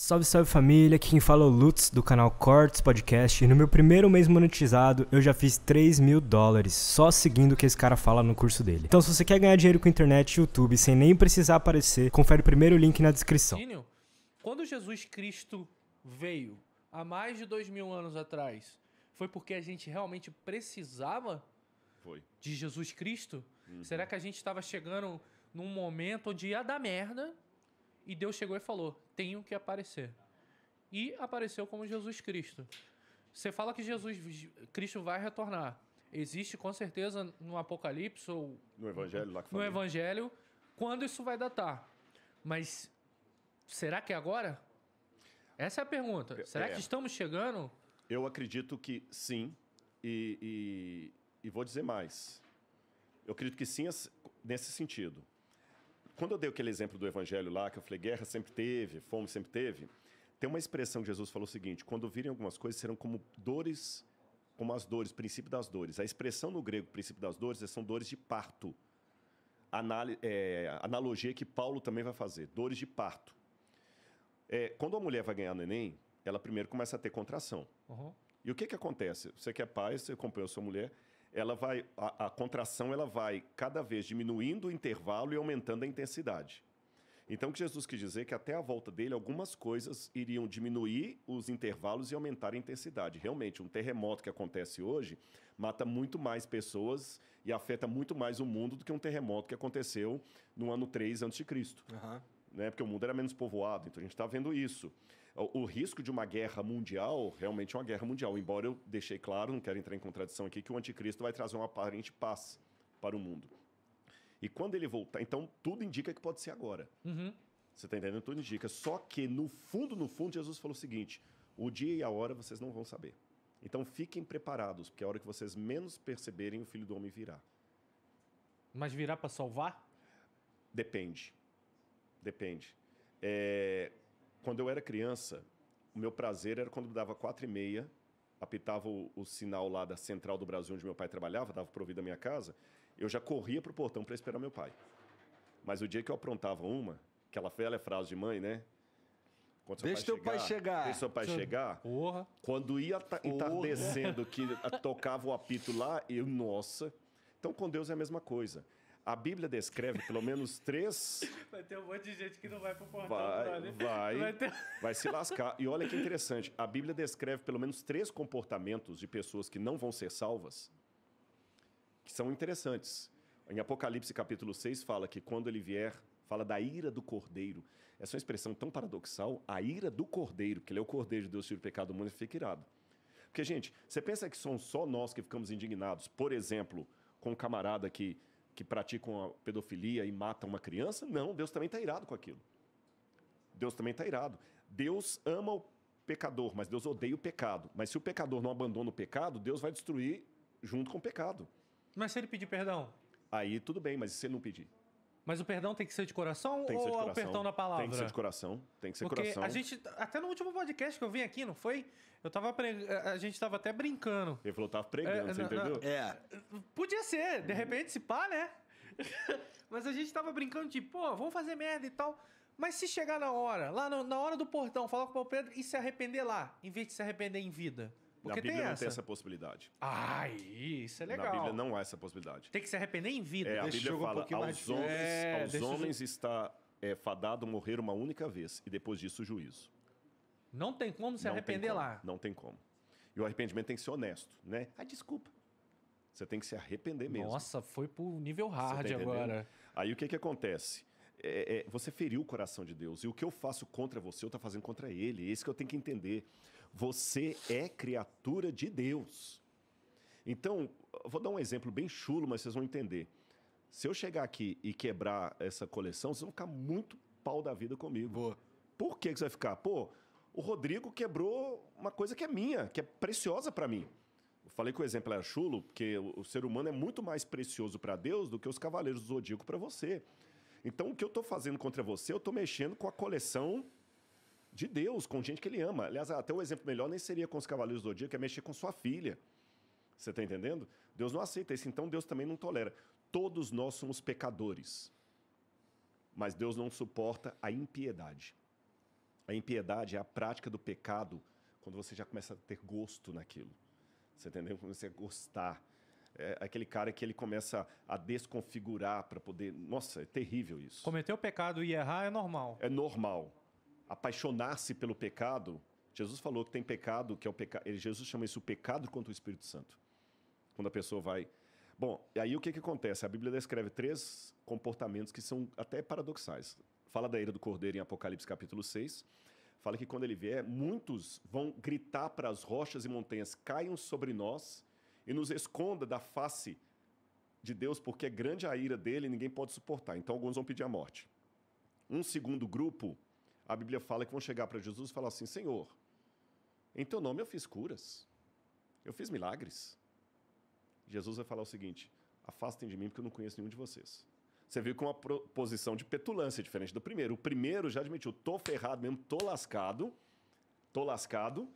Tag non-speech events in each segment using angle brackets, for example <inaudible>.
Salve, salve família, aqui quem fala é o Lutz do canal Cortes Podcast e no meu primeiro mês monetizado eu já fiz 3 mil dólares só seguindo o que esse cara fala no curso dele. Então se você quer ganhar dinheiro com internet e YouTube sem nem precisar aparecer, confere o primeiro link na descrição. Quando Jesus Cristo veio há mais de dois mil anos atrás, foi porque a gente realmente precisava foi. de Jesus Cristo? Uhum. Será que a gente estava chegando num momento onde ia dar merda e Deus chegou e falou: tenho que aparecer. E apareceu como Jesus Cristo. Você fala que Jesus Cristo vai retornar. Existe com certeza no Apocalipse ou no Evangelho lá que No Evangelho, quando isso vai datar? Mas será que é agora? Essa é a pergunta. Será é. que estamos chegando? Eu acredito que sim. E, e, e vou dizer mais. Eu acredito que sim nesse sentido. Quando eu dei aquele exemplo do evangelho lá, que eu falei, guerra sempre teve, fome sempre teve, tem uma expressão que Jesus falou o seguinte: quando virem algumas coisas, serão como dores, como as dores, princípio das dores. A expressão no grego, princípio das dores, são dores de parto. Anal é, analogia que Paulo também vai fazer, dores de parto. É, quando a mulher vai ganhar neném, ela primeiro começa a ter contração. Uhum. E o que, que acontece? Você que é pai, você acompanhou a sua mulher, ela vai a, a, contração ela vai cada vez diminuindo o intervalo e aumentando a intensidade. Então, o que Jesus quis dizer é que até a volta dele, algumas coisas iriam diminuir os intervalos e aumentar a intensidade. Realmente, um terremoto que acontece hoje mata muito mais pessoas e afeta muito mais o mundo do que um terremoto que aconteceu no ano 3 a.C. Uhum. Né? Porque o mundo era menos povoado, então a gente está vendo isso o, risco de uma guerra mundial realmente é uma guerra mundial. Embora eu deixei claro, não quero entrar em contradição aqui, que o anticristo vai trazer uma aparente paz para o mundo. E quando ele voltar, então tudo indica que pode ser agora. Uhum. Você está entendendo? Tudo indica. Só que no fundo, no fundo, Jesus falou o seguinte: o dia e a hora vocês não vão saber. Então fiquem preparados, porque é a hora que vocês menos perceberem, o filho do homem virá. Mas virá para salvar? Depende. Depende. É, quando eu era criança, o meu prazer era quando dava quatro e meia, apitava o, o, sinal lá da central do Brasil onde meu pai trabalhava, dava pro da minha casa, eu já corria pro portão para esperar meu pai. Mas o dia que eu aprontava uma, aquela velha frase de mãe, né? Quando deixa teu pai chegar. Deixa teu pai Deixa... chegar. Porra. Quando ia entardecendo, que tocava o apito lá, eu, nossa. Então, com Deus é a mesma coisa. A Bíblia descreve pelo menos três. <laughs> Vai ter um monte de gente que não vai pro portal. Vai, né? vai, vai, ter... vai se lascar. E olha que interessante: a Bíblia descreve pelo menos três comportamentos de pessoas que não vão ser salvas que são interessantes. Em Apocalipse capítulo 6 fala que quando ele vier, fala da ira do cordeiro. Essa é uma expressão tão paradoxal, a ira do cordeiro, que ele é o cordeiro de Deus tira o pecado do mundo e fica irado. Porque, gente, você pensa que são só nós que ficamos indignados, por exemplo, com um camarada que que praticam a pedofilia e matam uma criança? Não, Deus também está irado com aquilo. Deus também está irado. Deus ama o pecador, mas Deus odeia o pecado. Mas se o pecador não abandona o pecado, Deus vai destruir junto com o pecado. Mas se ele pedir perdão? Aí tudo bem, mas se ele não pedir? Mas o perdão tem que ser de coração tem que ser de ou coração. é o perdão da palavra? Tem que ser de coração. Tem que ser Porque coração. A gente, até no último podcast que eu vim aqui, não foi? Eu tava A gente tava até brincando. Ele falou, tava pregando, é, você na, entendeu? Na... É. Podia ser, de repente, se pá, né? <laughs> Mas a gente tava brincando de, pô, vamos fazer merda e tal. Mas se chegar na hora, lá no, na hora do portão, falar com o Paulo Pedro e se arrepender lá, em vez de se arrepender em vida. Porque Na Bíblia tem não essa. tem essa possibilidade. Ai, isso é legal. Na Bíblia não há essa possibilidade. Tem que se arrepender em vida. É, a Bíblia fala, um aos homens, é, aos homens eu... está é, fadado morrer uma única vez e depois disso o juízo. Não tem como se não arrepender como. lá. Não tem como. E o arrependimento tem que ser honesto, né? Ah, desculpa. Você tem que se arrepender mesmo. Nossa, foi pro nível tá hard tá agora. Aí o que que acontece? É, é, você feriu o coração de Deus. E o que eu faço contra você, eu estou fazendo contra ele. Esse é que eu tenho que entender. Você é criatura de Deus. Então, vou dar um exemplo bem chulo, mas vocês vão entender. Se eu chegar aqui e quebrar essa coleção, vocês vão ficar muito pau da vida comigo. Boa. Por que, que você vai ficar? Pô, o Rodrigo quebrou uma coisa que é minha, que é preciosa para mim. Eu falei que o exemplo era chulo, porque o ser humano é muito mais precioso para Deus do que os cavaleiros do zodíaco para você. Então, o que eu estou fazendo contra você, eu estou mexendo com a coleção de Deus, com gente que ele ama. Aliás, até o exemplo melhor nem seria com os Cavaleiros do dia que é mexer com sua filha. Você está entendendo? Deus não aceita isso, então Deus também não tolera. Todos nós somos pecadores. Mas Deus não suporta a impiedade. A impiedade é a prática do pecado quando você já começa a ter gosto naquilo. Você tá entendeu? Quando você gostar. É aquele cara que ele começa a desconfigurar para poder. Nossa, é terrível isso. Cometer o pecado e errar é normal. É normal apaixonar-se pelo pecado, Jesus falou que tem pecado, que é o pecado. Jesus chama isso o pecado contra o Espírito Santo. Quando a pessoa vai. Bom, aí o que, que acontece? A Bíblia descreve três comportamentos que são até paradoxais. Fala da ira do cordeiro em Apocalipse capítulo 6. Fala que quando ele vier, muitos vão gritar para as rochas e montanhas: caiam sobre nós e nos esconda da face de Deus, porque é grande a ira dele e ninguém pode suportar. Então alguns vão pedir a morte. Um segundo grupo a Bíblia fala que vão chegar para Jesus e falar assim: Senhor, em teu nome eu fiz curas, eu fiz milagres. Jesus vai falar o seguinte: afastem de mim porque eu não conheço nenhum de vocês. Você viu com uma posição de petulância diferente do primeiro. O primeiro já admitiu: tô ferrado mesmo, tô lascado, tô lascado,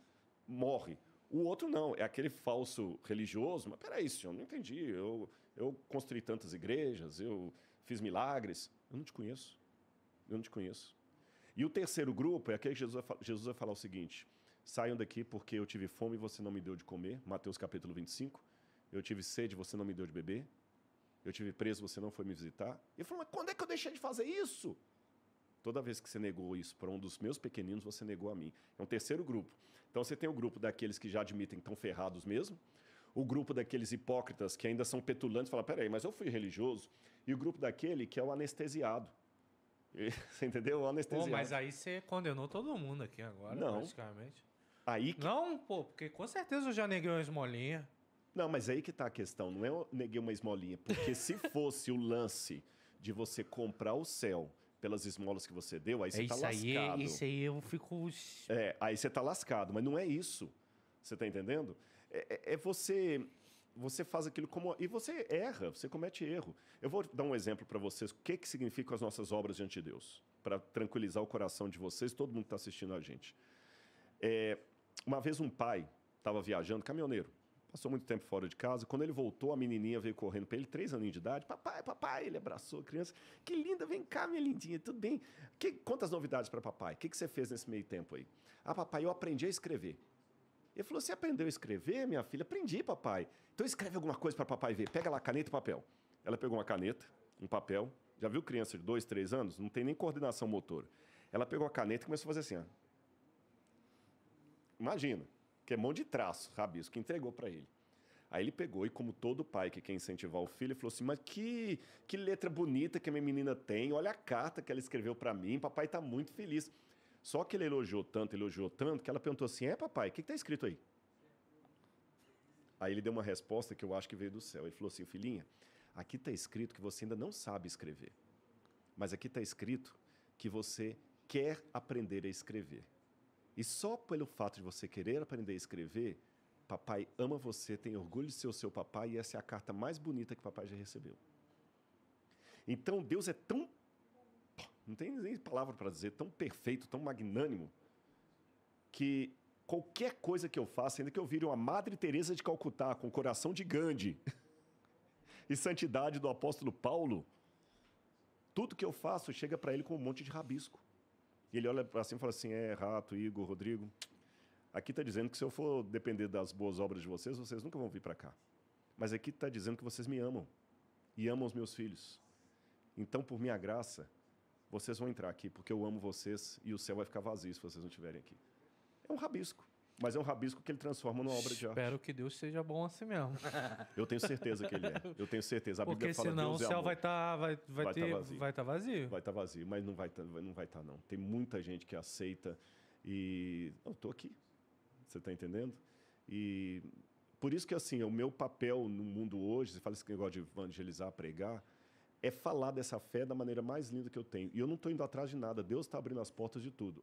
morre. O outro não, é aquele falso religioso. Mas peraí, senhor, não entendi. Eu, eu construí tantas igrejas, eu fiz milagres. Eu não te conheço. Eu não te conheço. E o terceiro grupo é aquele que Jesus, Jesus vai falar o seguinte: saiam daqui porque eu tive fome e você não me deu de comer. Mateus capítulo 25. Eu tive sede, e você não me deu de beber. Eu tive preso, você não foi me visitar. Ele falou: Mas quando é que eu deixei de fazer isso? Toda vez que você negou isso para um dos meus pequeninos, você negou a mim. É um terceiro grupo. Então você tem o grupo daqueles que já admitem que estão ferrados mesmo, o grupo daqueles hipócritas que ainda são petulantes, e fala: peraí, mas eu fui religioso, e o grupo daquele que é o anestesiado. <laughs> Você entendeu? O anestesiado. Pô, mas aí você condenou todo mundo aqui agora, não. praticamente. Aí que... Não, pô, porque com certeza eu já neguei uma esmolinha. Não, mas aí que tá a questão. Não é eu neguei uma esmolinha. Porque <laughs> se fosse o lance de você comprar o céu pelas esmolas que você deu, aí você é tá lascado. Aí, isso aí eu fico. É, aí você tá lascado. Mas não é isso. Você tá entendendo? é, é, é você você faz aquilo como. E você erra, você comete erro. Eu vou dar um exemplo para vocês. O que, que significam as nossas obras diante de Deus? Para tranquilizar o coração de vocês, todo mundo que está assistindo a gente. É, uma vez um pai estava viajando, caminhoneiro, passou muito tempo fora de casa. Quando ele voltou, a menininha veio correndo para ele, três aninhos de idade. Papai, papai, ele abraçou a criança. Que linda, vem cá, minha lindinha, tudo bem? Que, quantas novidades para papai. O que, que você fez nesse meio tempo aí? Ah, papai, eu aprendi a escrever. Ele falou: Você aprendeu a escrever, minha filha? Aprendi, papai. Então escreve alguma coisa para papai ver. Pega lá caneta e papel. Ela pegou uma caneta, um papel. Já viu criança de dois, três anos? Não tem nem coordenação motor. Ela pegou a caneta e começou a fazer assim. Ó. Imagina, que é um monte de traço, rabisco, que entregou para ele. Aí ele pegou e, como todo pai que quer incentivar o filho, ele falou assim: Mas que, que letra bonita que a minha menina tem, olha a carta que ela escreveu para mim, papai está muito feliz. Só que ele elogiou tanto, elogiou tanto, que ela perguntou assim: É, papai, o que está escrito aí? Aí ele deu uma resposta que eu acho que veio do céu. Ele falou assim: Filhinha, aqui está escrito que você ainda não sabe escrever, mas aqui está escrito que você quer aprender a escrever. E só pelo fato de você querer aprender a escrever, papai ama você, tem orgulho de ser o seu papai e essa é a carta mais bonita que papai já recebeu. Então Deus é tão não tem nem palavra para dizer, tão perfeito, tão magnânimo, que qualquer coisa que eu faça, ainda que eu vire uma Madre Teresa de Calcutá com coração de Gandhi <laughs> e santidade do apóstolo Paulo, tudo que eu faço chega para ele com um monte de rabisco. E ele olha para cima e fala assim: é, Rato, Igor, Rodrigo, aqui está dizendo que se eu for depender das boas obras de vocês, vocês nunca vão vir para cá. Mas aqui está dizendo que vocês me amam e amam os meus filhos. Então, por minha graça, vocês vão entrar aqui porque eu amo vocês e o céu vai ficar vazio se vocês não estiverem aqui. É um rabisco. Mas é um rabisco que ele transforma numa obra de arte. Espero que Deus seja bom assim mesmo. <laughs> Eu tenho certeza que ele é. Eu tenho certeza. A Porque Bíblia fala senão Deus o é céu é vai estar tá, vai, vai, vai tá ter, tá vazio. Vai estar tá vazio. Vai estar vazio, mas não vai tá, não vai estar tá, não. Tem muita gente que aceita e eu estou aqui. Você está entendendo? E por isso que assim, é o meu papel no mundo hoje, você fala esse negócio de evangelizar, pregar, é falar dessa fé da maneira mais linda que eu tenho. E eu não estou indo atrás de nada, Deus está abrindo as portas de tudo.